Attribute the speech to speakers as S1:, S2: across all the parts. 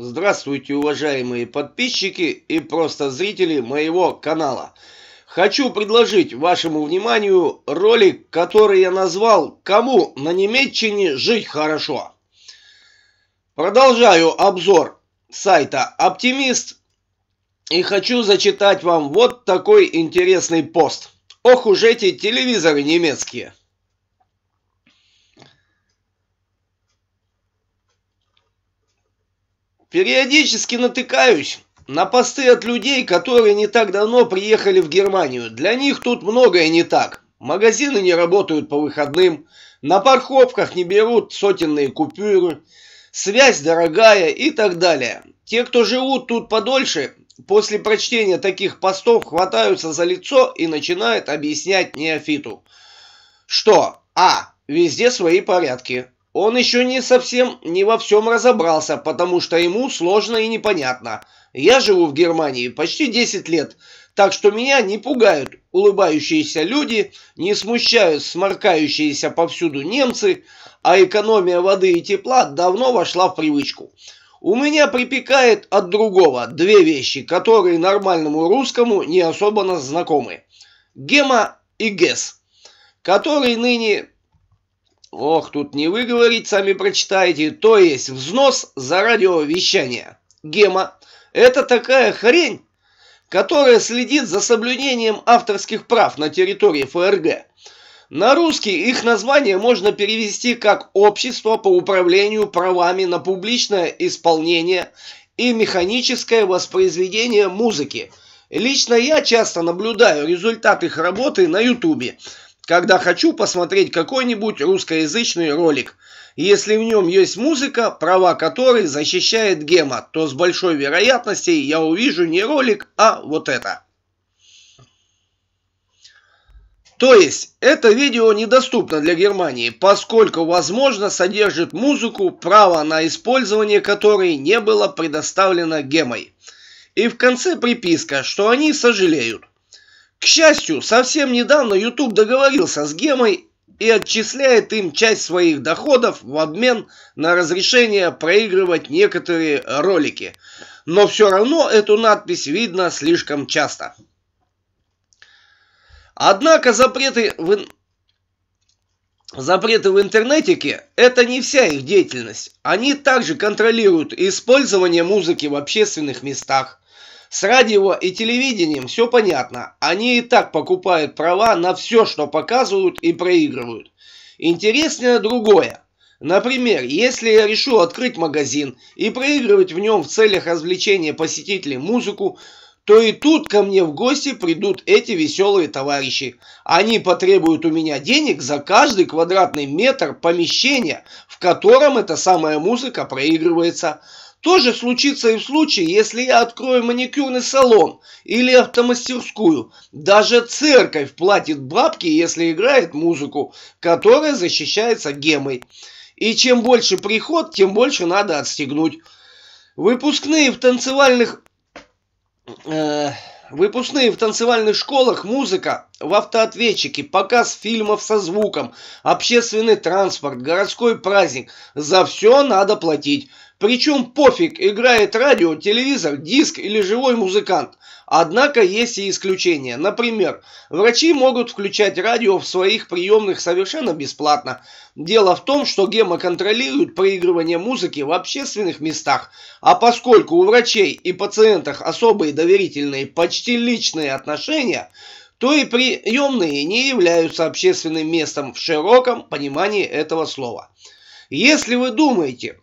S1: Здравствуйте, уважаемые подписчики и просто зрители моего канала. Хочу предложить вашему вниманию ролик, который я назвал «Кому на Немеччине жить хорошо?». Продолжаю обзор сайта «Оптимист» и хочу зачитать вам вот такой интересный пост. Ох уж эти телевизоры немецкие! Периодически натыкаюсь на посты от людей, которые не так давно приехали в Германию. Для них тут многое не так. Магазины не работают по выходным, на парковках не берут сотенные купюры, связь дорогая и так далее. Те, кто живут тут подольше, после прочтения таких постов хватаются за лицо и начинают объяснять неофиту, что А. Везде свои порядки. Он еще не совсем не во всем разобрался, потому что ему сложно и непонятно. Я живу в Германии почти 10 лет, так что меня не пугают улыбающиеся люди, не смущают сморкающиеся повсюду немцы, а экономия воды и тепла давно вошла в привычку. У меня припекает от другого две вещи, которые нормальному русскому не особо знакомы. Гема и ГЭС, которые ныне Ох, тут не выговорить, сами прочитаете. То есть взнос за радиовещание. Гема. Это такая хрень, которая следит за соблюдением авторских прав на территории ФРГ. На русский их название можно перевести как «Общество по управлению правами на публичное исполнение и механическое воспроизведение музыки». Лично я часто наблюдаю результат их работы на Ютубе – когда хочу посмотреть какой-нибудь русскоязычный ролик. Если в нем есть музыка, права которой защищает Гема, то с большой вероятностью я увижу не ролик, а вот это. То есть, это видео недоступно для Германии, поскольку, возможно, содержит музыку, право на использование которой не было предоставлено Гемой. И в конце приписка, что они сожалеют. К счастью, совсем недавно YouTube договорился с Гемой и отчисляет им часть своих доходов в обмен на разрешение проигрывать некоторые ролики. Но все равно эту надпись видно слишком часто. Однако запреты в, запреты в интернетике – это не вся их деятельность. Они также контролируют использование музыки в общественных местах, с радио и телевидением все понятно. Они и так покупают права на все, что показывают и проигрывают. Интереснее другое. Например, если я решу открыть магазин и проигрывать в нем в целях развлечения посетителей музыку, то и тут ко мне в гости придут эти веселые товарищи. Они потребуют у меня денег за каждый квадратный метр помещения, в котором эта самая музыка проигрывается. То же случится и в случае, если я открою маникюрный салон или автомастерскую. Даже церковь платит бабки, если играет музыку, которая защищается гемой. И чем больше приход, тем больше надо отстегнуть. Выпускные в танцевальных... Э, Выпускные в танцевальных школах, музыка в автоответчике, показ фильмов со звуком, общественный транспорт, городской праздник. За все надо платить. Причем пофиг, играет радио, телевизор, диск или живой музыкант. Однако есть и исключения. Например, врачи могут включать радио в своих приемных совершенно бесплатно. Дело в том, что гемо контролирует проигрывание музыки в общественных местах, а поскольку у врачей и пациентов особые доверительные, почти личные отношения, то и приемные не являются общественным местом в широком понимании этого слова. Если вы думаете,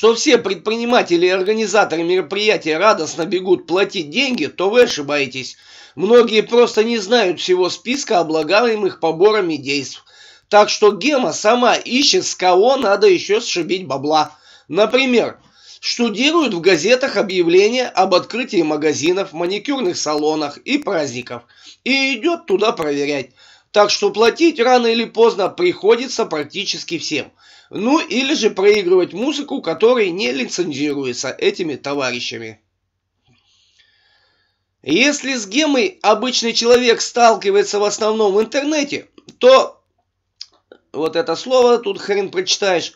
S1: что все предприниматели и организаторы мероприятия радостно бегут платить деньги, то вы ошибаетесь. Многие просто не знают всего списка облагаемых поборами действий, Так что Гема сама ищет, с кого надо еще сшибить бабла. Например, штудируют в газетах объявления об открытии магазинов, маникюрных салонах и праздников. И идет туда проверять. Так что платить рано или поздно приходится практически всем – ну или же проигрывать музыку, которая не лицензируется этими товарищами. Если с гемой обычный человек сталкивается в основном в интернете, то вот это слово тут хрен прочитаешь,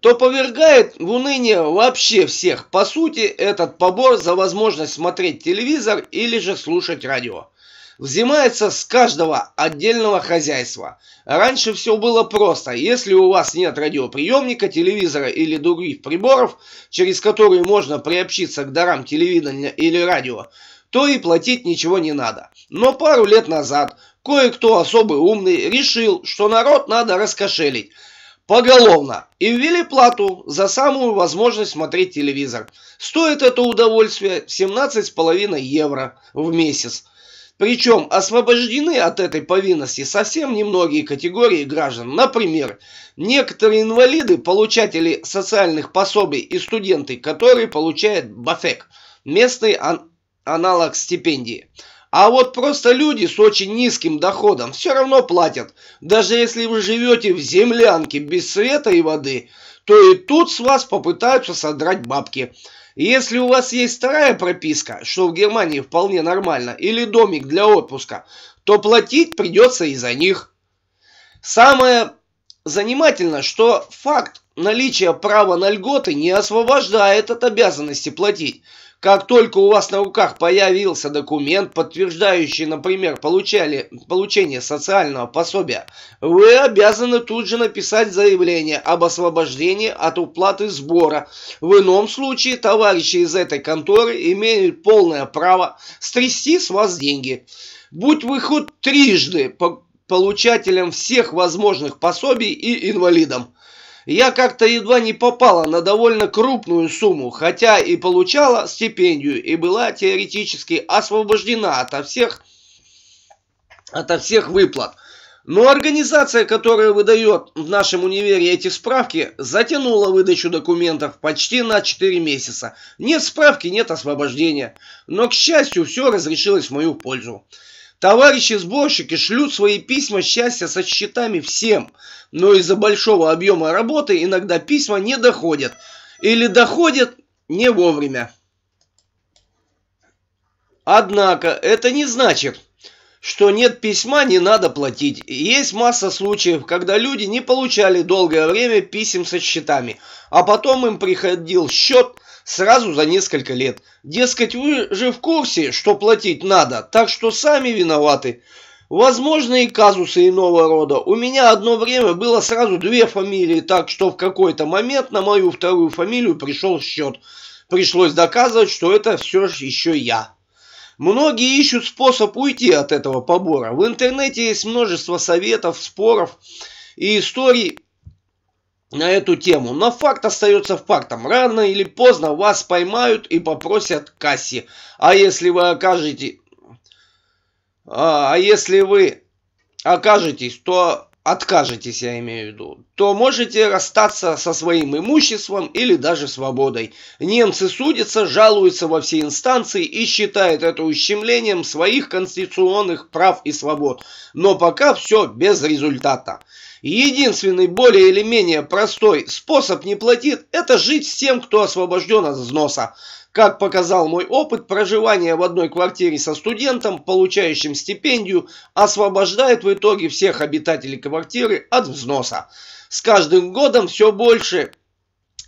S1: то повергает в уныние вообще всех. По сути, этот побор за возможность смотреть телевизор или же слушать радио взимается с каждого отдельного хозяйства. Раньше все было просто. Если у вас нет радиоприемника, телевизора или других приборов, через которые можно приобщиться к дарам телевидения или радио, то и платить ничего не надо. Но пару лет назад кое-кто особо умный решил, что народ надо раскошелить поголовно и ввели плату за самую возможность смотреть телевизор. Стоит это удовольствие 17,5 евро в месяц. Причем освобождены от этой повинности совсем немногие категории граждан. Например, некоторые инвалиды, получатели социальных пособий и студенты, которые получают БАФЕК, местный ан аналог стипендии. А вот просто люди с очень низким доходом все равно платят. Даже если вы живете в землянке без света и воды, то и тут с вас попытаются содрать бабки – если у вас есть вторая прописка, что в Германии вполне нормально, или домик для отпуска, то платить придется и за них. Самое занимательное, что факт наличия права на льготы не освобождает от обязанности платить. Как только у вас на руках появился документ, подтверждающий, например, получали, получение социального пособия, вы обязаны тут же написать заявление об освобождении от уплаты сбора. В ином случае товарищи из этой конторы имеют полное право стрясти с вас деньги. Будь вы хоть трижды получателем всех возможных пособий и инвалидом я как-то едва не попала на довольно крупную сумму, хотя и получала стипендию и была теоретически освобождена ото всех, ото всех выплат. Но организация, которая выдает в нашем универе эти справки, затянула выдачу документов почти на 4 месяца. Нет справки, нет освобождения. Но, к счастью, все разрешилось в мою пользу. Товарищи сборщики шлют свои письма счастья со счетами всем, но из-за большого объема работы иногда письма не доходят или доходят не вовремя. Однако это не значит, что нет письма, не надо платить. Есть масса случаев, когда люди не получали долгое время писем со счетами, а потом им приходил счет – сразу за несколько лет. Дескать, вы же в курсе, что платить надо, так что сами виноваты. Возможно и казусы иного рода. У меня одно время было сразу две фамилии, так что в какой-то момент на мою вторую фамилию пришел счет. Пришлось доказывать, что это все же еще я. Многие ищут способ уйти от этого побора. В интернете есть множество советов, споров и историй на эту тему. Но факт остается фактом. Рано или поздно вас поймают и попросят кассе. А если вы окажете... А, а если вы окажетесь, то откажетесь, я имею в виду, то можете расстаться со своим имуществом или даже свободой. Немцы судятся, жалуются во все инстанции и считают это ущемлением своих конституционных прав и свобод. Но пока все без результата. Единственный более или менее простой способ не платить – это жить с тем, кто освобожден от взноса. Как показал мой опыт, проживание в одной квартире со студентом, получающим стипендию, освобождает в итоге всех обитателей квартиры от взноса. С каждым годом все больше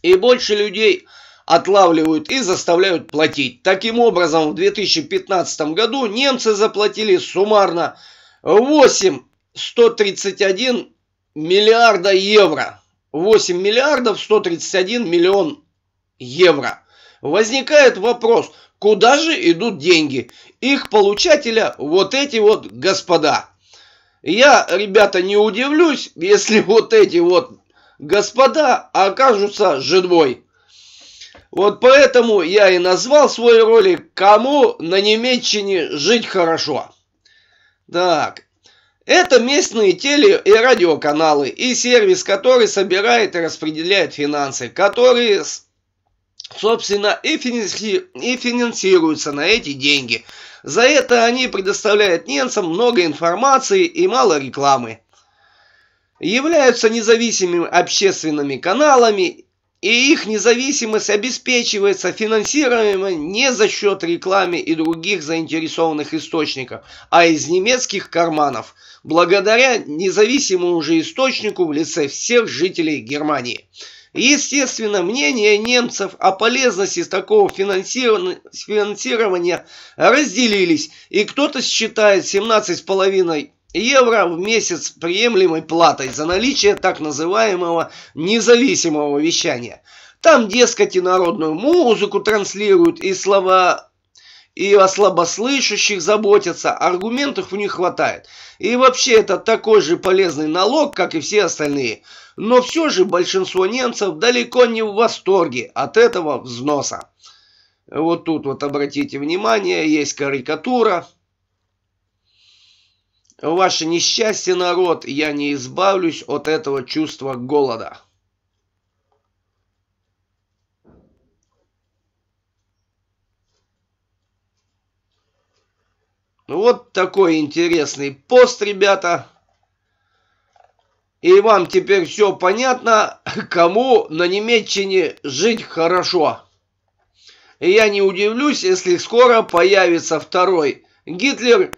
S1: и больше людей отлавливают и заставляют платить. Таким образом, в 2015 году немцы заплатили суммарно 8 131 миллиарда евро. 8 миллиардов 131 миллион евро. Возникает вопрос, куда же идут деньги? Их получателя вот эти вот господа. Я, ребята, не удивлюсь, если вот эти вот господа окажутся жидвой. Вот поэтому я и назвал свой ролик «Кому на Немеччине жить хорошо». Так, это местные теле- и радиоканалы и сервис, который собирает и распределяет финансы, который собственно, и, финансируются на эти деньги. За это они предоставляют немцам много информации и мало рекламы. Являются независимыми общественными каналами, и их независимость обеспечивается финансированием не за счет рекламы и других заинтересованных источников, а из немецких карманов, благодаря независимому же источнику в лице всех жителей Германии – Естественно, мнения немцев о полезности такого финансирования разделились, и кто-то считает 17,5 евро в месяц приемлемой платой за наличие так называемого независимого вещания. Там, дескать, и народную музыку транслируют, и слова и о слабослышащих заботятся, аргументов у них хватает. И вообще это такой же полезный налог, как и все остальные – но все же большинство немцев далеко не в восторге от этого взноса. Вот тут вот обратите внимание, есть карикатура. Ваше несчастье, народ, я не избавлюсь от этого чувства голода. Вот такой интересный пост, ребята. И вам теперь все понятно, кому на Немеччине жить хорошо. И я не удивлюсь, если скоро появится второй Гитлер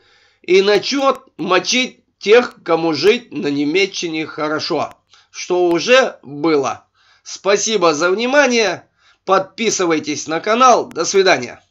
S1: и начнет мочить тех, кому жить на Немеччине хорошо, что уже было. Спасибо за внимание, подписывайтесь на канал, до свидания.